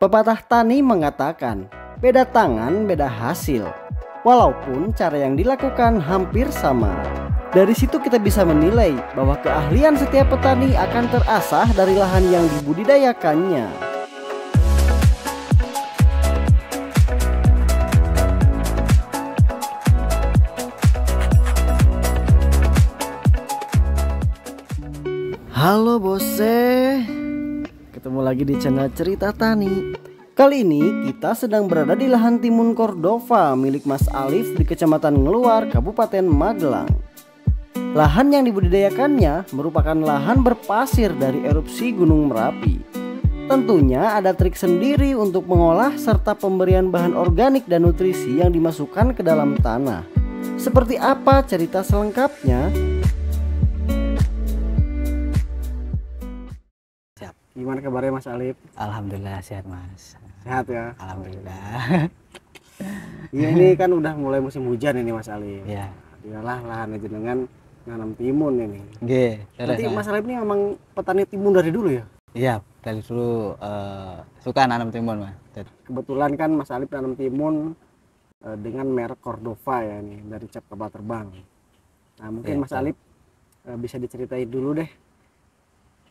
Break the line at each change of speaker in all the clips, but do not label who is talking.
Pepatah Tani mengatakan, beda tangan beda hasil. Walaupun cara yang dilakukan hampir sama. Dari situ kita bisa menilai bahwa keahlian setiap petani akan terasah dari lahan yang dibudidayakannya. Halo bose, ketemu lagi di channel Cerita Tani. Kali ini kita sedang berada di lahan timun Cordova milik Mas Alif di Kecamatan Ngeluar, Kabupaten Magelang. Lahan yang dibudidayakannya merupakan lahan berpasir dari erupsi Gunung Merapi. Tentunya ada trik sendiri untuk mengolah serta pemberian bahan organik dan nutrisi yang dimasukkan ke dalam tanah. Seperti apa cerita selengkapnya? Gimana kabarnya Mas Alif? Alhamdulillah sehat Mas. Sehat ya. Alhamdulillah. Iya ini kan udah mulai musim hujan ini Mas Alif. Iya. inilah lahan dengan nanam timun ini.
Oke. Iya, Berarti Mas Alif
ini memang petani timun dari dulu ya?
Iya, dari dulu uh, suka nanam timun Mas.
Kebetulan kan Mas Alif nanam timun uh, dengan merek Cordova ya ini dari cap kapal terbang. Nah mungkin ya, Mas Alif uh, eh, bisa diceritain dulu deh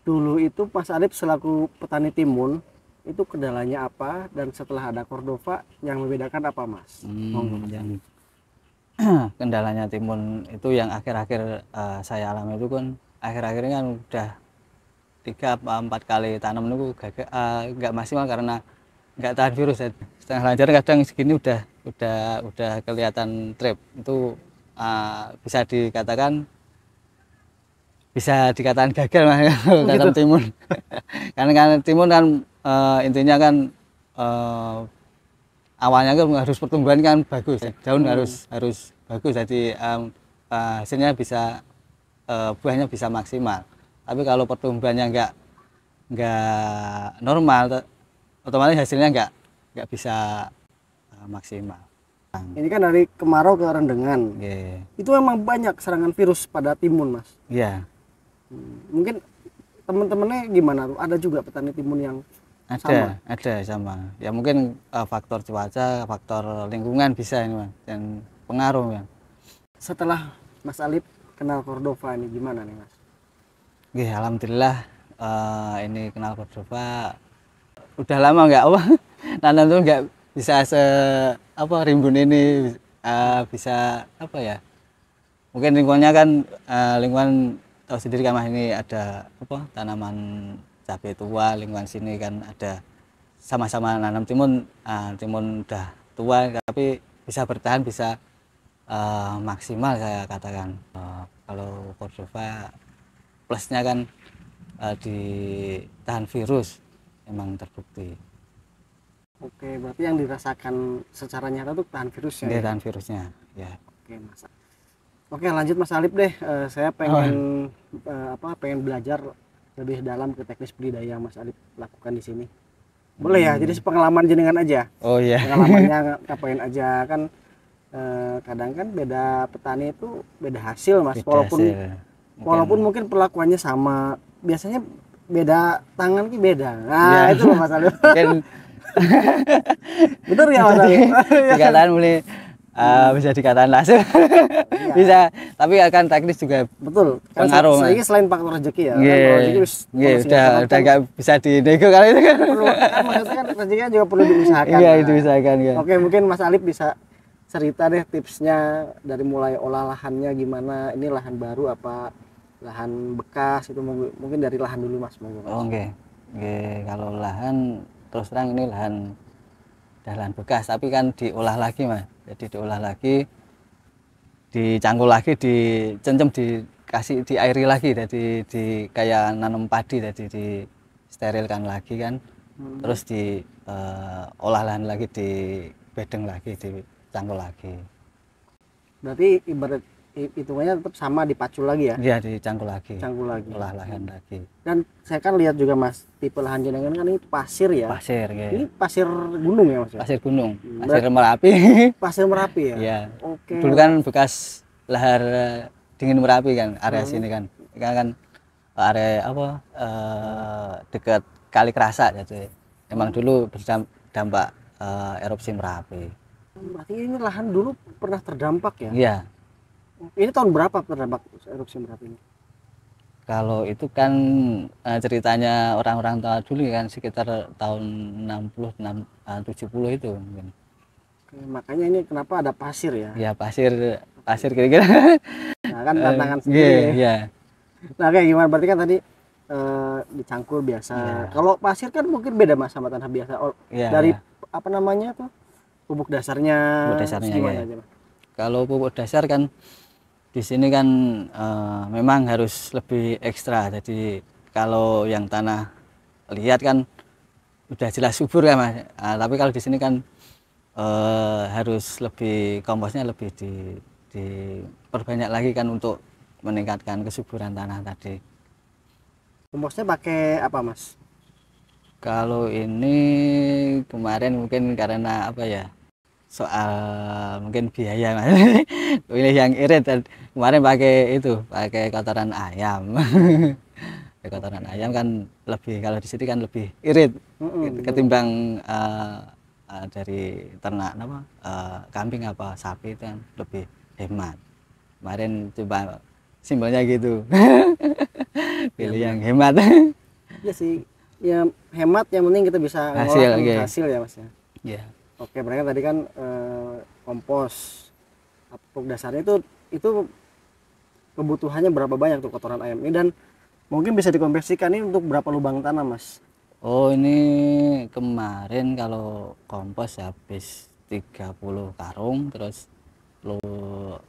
dulu itu Mas Arif selaku petani timun itu kendalanya apa dan setelah ada Cordova yang membedakan apa Mas?
Hmm, Yang kendalanya timun itu yang akhir-akhir uh, saya alami itu kan akhir-akhir ini kan udah tiga empat kali tanam itu gak, uh, eh, gak maksimal karena nggak tahan virus ya. setengah lancar kadang segini udah udah udah kelihatan trip itu uh, bisa dikatakan bisa dikatakan gagal mas oh, kata gitu. timun karena kan timun kan e, intinya kan e, awalnya kan harus pertumbuhan kan bagus daun hmm. harus harus bagus jadi um, hasilnya bisa e, buahnya bisa maksimal tapi kalau pertumbuhannya enggak enggak normal otomatis hasilnya enggak enggak bisa e, maksimal
ini kan dari kemarau ke rendengan yeah. itu memang banyak serangan virus pada timun mas iya yeah Hmm. Mungkin teman-temannya gimana tuh? Ada juga petani timun yang ada, sama?
ada sama. Ya mungkin uh, faktor cuaca, faktor lingkungan bisa ini man. dan pengaruh ya.
Setelah Mas Alip kenal Cordova ini gimana nih Mas?
Gih, alhamdulillah uh, ini kenal Cordova udah lama nggak apa nanam tuh nggak bisa se apa rimbun ini uh, bisa apa ya mungkin lingkungannya kan uh, lingkungan tahu sendiri kan mas ini ada apa tanaman cabai tua lingkungan sini kan ada sama-sama nanam timun uh, timun udah tua tapi bisa bertahan bisa uh, maksimal saya katakan uh, kalau Cordova plusnya kan uh, ditahan virus emang terbukti
oke berarti yang dirasakan secara nyata tuh tahan virusnya ya, ya? tahan
virusnya ya
oke mas Oke lanjut Mas Alip deh, uh, saya pengen oh, iya. eh, apa? Pengen belajar lebih dalam ke teknis budidaya yang Mas Alip lakukan di sini. Boleh ya, hmm. jadi pengalaman jenengan aja.
Oh iya. Pengalamannya
ngapain aja kan eh, kadang kan beda petani itu beda hasil Mas. Beda walaupun hasil. Ya. Mungkin. walaupun ya. mungkin perlakuannya sama, biasanya beda tangan ki beda. Nah, yeah. itu loh Mas Alip.
Betul ya Mas Alip? Tiga tangan boleh Uh, bisa dikatakan sih iya. bisa tapi akan teknis juga betul kan saya selain faktor rezeki ya yeah. kan, iya, rezeki yeah, udah udah nggak bisa dinego kalau itu kan perlu kan
maksudnya kan rezekinya kan juga perlu
diusahakan iya ya. itu bisa kan ya oke
mungkin Mas Alip bisa cerita deh tipsnya dari mulai olah lahannya gimana ini lahan baru apa lahan bekas itu mungkin dari lahan dulu Mas oke oh,
oke okay. kalau lahan terus terang ini lahan dah lahan bekas tapi kan diolah lagi Mas jadi diolah lagi dicangkul lagi dicencem dikasih di airi lagi jadi di kayak nanam padi jadi di sterilkan lagi kan hmm. terus di uh, olah lahan lagi di bedeng lagi dicangkul lagi
berarti ibarat hitungannya tetap sama dipacu lagi ya? Iya,
dicangkul lagi. Cangkul lagi. Olah lahan lagi.
Dan saya kan lihat juga Mas, tipe lahan jenengan kan ini pasir ya? Pasir, ya. Ini pasir gunung ya Mas? Ya? Pasir gunung,
hmm, pasir Merapi.
pasir Merapi ya?
Iya. Oke. Okay. Dulu kan bekas lahar eh, dingin Merapi kan, area hmm. sini kan. Kan kan area apa uh, dekat Kali Kerasa gitu. Emang dulu berdampak uh, eh, erupsi Merapi.
Berarti ini lahan dulu pernah terdampak ya? Iya ini tahun berapa terdampak erupsi Merapi ini?
Kalau itu kan eh, ceritanya orang-orang tua dulu ya kan sekitar tahun 60 eh, tujuh puluh itu mungkin.
Oke, makanya ini kenapa ada pasir ya? Ya
pasir pasir kira-kira.
Nah, kan eh, tantangan iya, sendiri. Iya. Yeah, yeah. Nah, kayak gimana berarti kan tadi e, dicangkul biasa. Yeah. Kalau pasir kan mungkin beda Mas sama tanah biasa. Oh, yeah, dari apa namanya tuh? Pupuk dasarnya. Pupuk dasarnya. Gimana ya.
Kalau pupuk dasar kan di sini kan e, memang harus lebih ekstra. Jadi kalau yang tanah lihat kan udah jelas subur ya, mas. Nah, tapi kalau di sini kan e, harus lebih komposnya lebih di diperbanyak lagi kan untuk meningkatkan kesuburan tanah tadi.
Komposnya pakai apa mas?
Kalau ini kemarin mungkin karena apa ya soal mungkin biaya mas pilih yang irit kemarin pakai itu pakai kotoran ayam kotoran ayam kan lebih kalau di sini kan lebih irit gitu. ketimbang uh, uh, dari ternak apa uh, kambing apa sapi itu kan lebih hemat kemarin coba simbolnya gitu pilih iya, yang iya. hemat
ya sih ya hemat yang penting kita bisa hasil, okay. hasil ya mas ya yeah oke mereka tadi kan eh, kompos pupuk dasarnya itu itu kebutuhannya berapa banyak tuh kotoran ayam ini dan mungkin bisa dikonversikan ini untuk berapa lubang tanah mas
oh ini kemarin kalau kompos habis 30 karung terus lu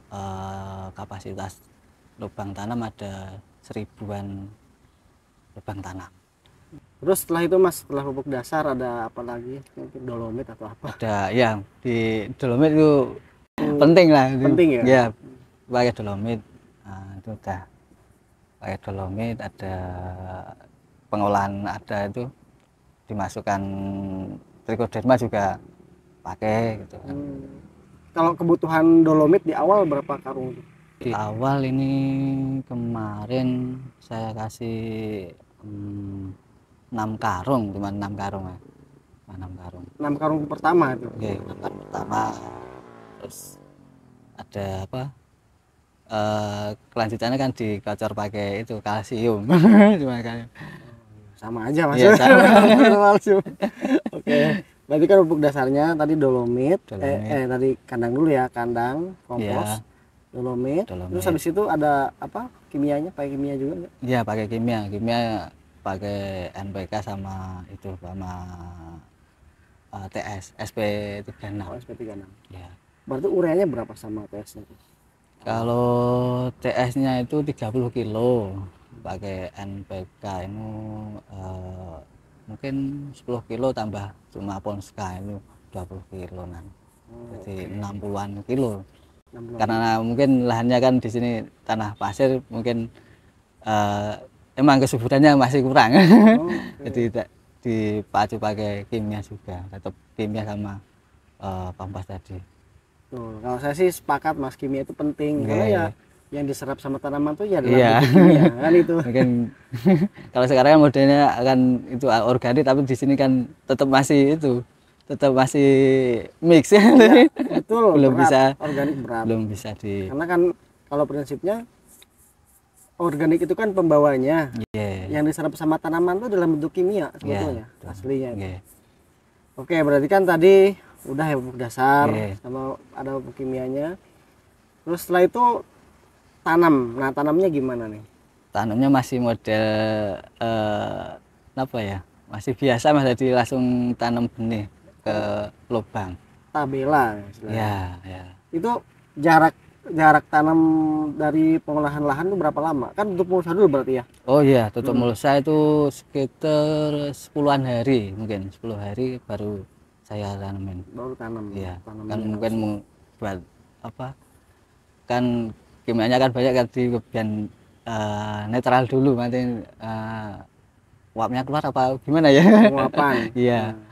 eh, kapasitas lubang tanam ada seribuan lubang
tanam Terus setelah itu mas, setelah pupuk dasar ada apa lagi? dolomit atau apa?
Ada, yang di dolomit itu hmm. penting lah. Penting ya? Ya, pakai dolomit nah, itu udah pakai dolomit ada pengolahan ada itu dimasukkan trichoderma juga pakai gitu kan. Hmm. Kalau kebutuhan
dolomit di awal berapa karung?
Di awal ini kemarin saya kasih hmm, enam karung cuma enam karung ya ah,
enam karung enam karung pertama itu Oke,
enam karung pertama terus ada apa e, kelanjutannya kan dikocor pakai itu kalsium cuma kan sama aja mas ya, sama. kalsium oke
berarti kan pupuk dasarnya tadi dolomit, dolomit. Eh, eh tadi kandang dulu ya kandang kompos ya.
Dolomit. dolomit terus habis
itu ada apa kimianya pakai kimia juga
Iya pakai kimia kimia pakai NPK sama itu sama uh, TS SP36. Oh, SP36.
Ya. Berarti ureanya berapa sama TS-nya?
Kalau TS-nya itu 30 kilo pakai NPK ini uh, eh, mungkin 10 kilo tambah cuma Ponska itu 20 kilo nan. Oh, Jadi okay. 60-an kilo. 60 Karena mungkin lahannya kan di sini tanah pasir mungkin uh, emang kesuburannya masih kurang. Oh, okay. Jadi tidak dipacu pakai kimia juga, tetap kimia sama uh, pampas tadi. Tuh,
kalau saya sih sepakat Mas kimia itu penting okay. karena ya yang diserap sama tanaman tuh ya dalam yeah. Iya. kimia kan itu.
Mungkin kalau sekarang modelnya akan itu ah, organik tapi di sini kan tetap masih itu tetap masih mix ya. ya betul. belum berat, bisa organik berat. Belum bisa di.
Karena kan kalau prinsipnya organik itu kan pembawanya yeah. yang diserap sama tanaman itu dalam bentuk kimia iya, sebetulnya yeah. aslinya yeah. oke berarti kan tadi udah ya pupuk dasar yeah. sama ada pupuk kimianya terus setelah itu tanam nah tanamnya gimana nih
tanamnya masih model uh, apa ya masih biasa mas jadi langsung tanam benih ke lubang
tabela ya, ya. itu jarak jarak tanam dari pengolahan lahan itu berapa lama? Kan tutup mulsa dulu berarti ya?
Oh iya, tutup hmm. mulsa itu sekitar sepuluhan hari mungkin, sepuluh hari baru saya tanamin. Baru tanam. Iya. Tanam kan mungkin buat apa? Kan kimianya kan banyak kan di bagian uh, netral dulu nanti uh, uapnya keluar apa gimana ya? Uapan. Iya. hmm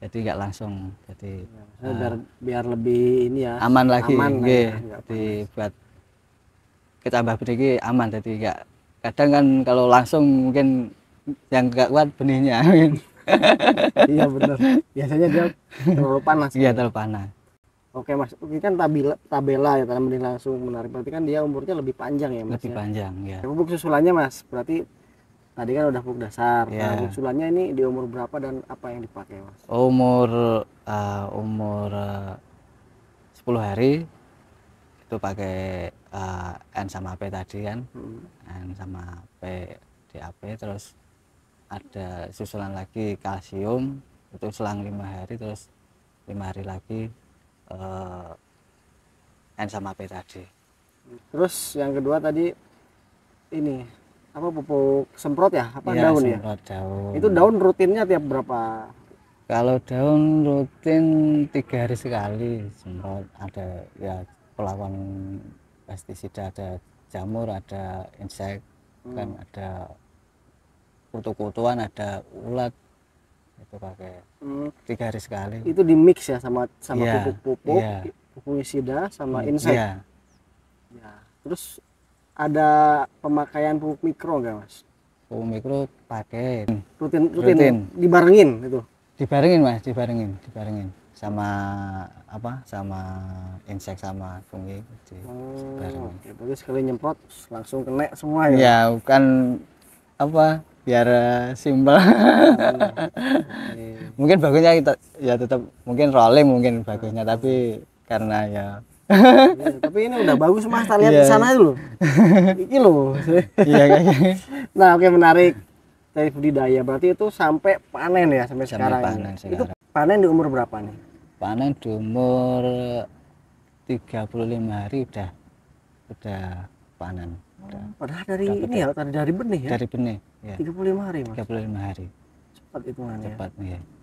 jadi nggak langsung jadi ya, uh, biar eh, biar lebih ini ya aman lagi aman nge, ya, jadi buat kita tambah benih aman jadi nggak kadang kan kalau langsung mungkin yang nggak kuat benihnya iya benar biasanya dia terlalu panas iya terlalu panas
oke mas ini kan tabela tabela ya tanam benih langsung menarik berarti kan dia umurnya lebih panjang ya mas lebih ya? panjang ya pupuk susulannya mas berarti Tadi kan udah pupuk dasar. Yeah. Nah, iya. usulannya ini di umur berapa dan apa yang dipakai, Mas?
Umur uh, umur eh, uh, 10 hari itu pakai uh, N sama P tadi kan. Hmm. N sama P di DAP terus ada susulan lagi kalsium itu selang lima hari terus lima hari lagi uh, N sama P tadi.
Terus yang kedua tadi ini apa pupuk semprot ya apa iya, ya, daun semprot
ya daun. itu daun
rutinnya tiap berapa
kalau daun rutin tiga hari sekali semprot ada ya pelawan pestisida ada jamur ada insek hmm. kan ada kutu-kutuan ada ulat itu pakai hmm. tiga hari sekali itu
di mix ya sama sama iya, pupuk-pupuk ya, pupuk, ya. sama hmm, insek ya. ya terus ada pemakaian pupuk mikro enggak mas?
Pupuk mikro pakai rutin, rutin rutin dibarengin itu. Dibarengin mas, dibarengin, dibarengin sama apa sama insek sama fungi
oh, barengin. Ya, sekali nyemprot langsung kena semua ya? Ya
bukan apa biar eh, simpel. Oh, mungkin bagusnya kita ya tetap mungkin rolling mungkin bagusnya tapi karena ya Iya,
tapi ini udah bagus mas, kita lihat yeah. di iya. sana dulu. ini loh. Iya kayaknya. Nah oke okay, menarik dari budidaya berarti itu sampai panen ya sampai, sampai sekarang. Panen sekarang. Itu
panen di umur berapa nih? Panen di umur 35 hari udah udah panen. Udah, Padahal dari udah ini udah. ya, dari benih ya? Dari benih. Ya. 35 hari mas. 35 hari. Cepat itu ya Cepat ya.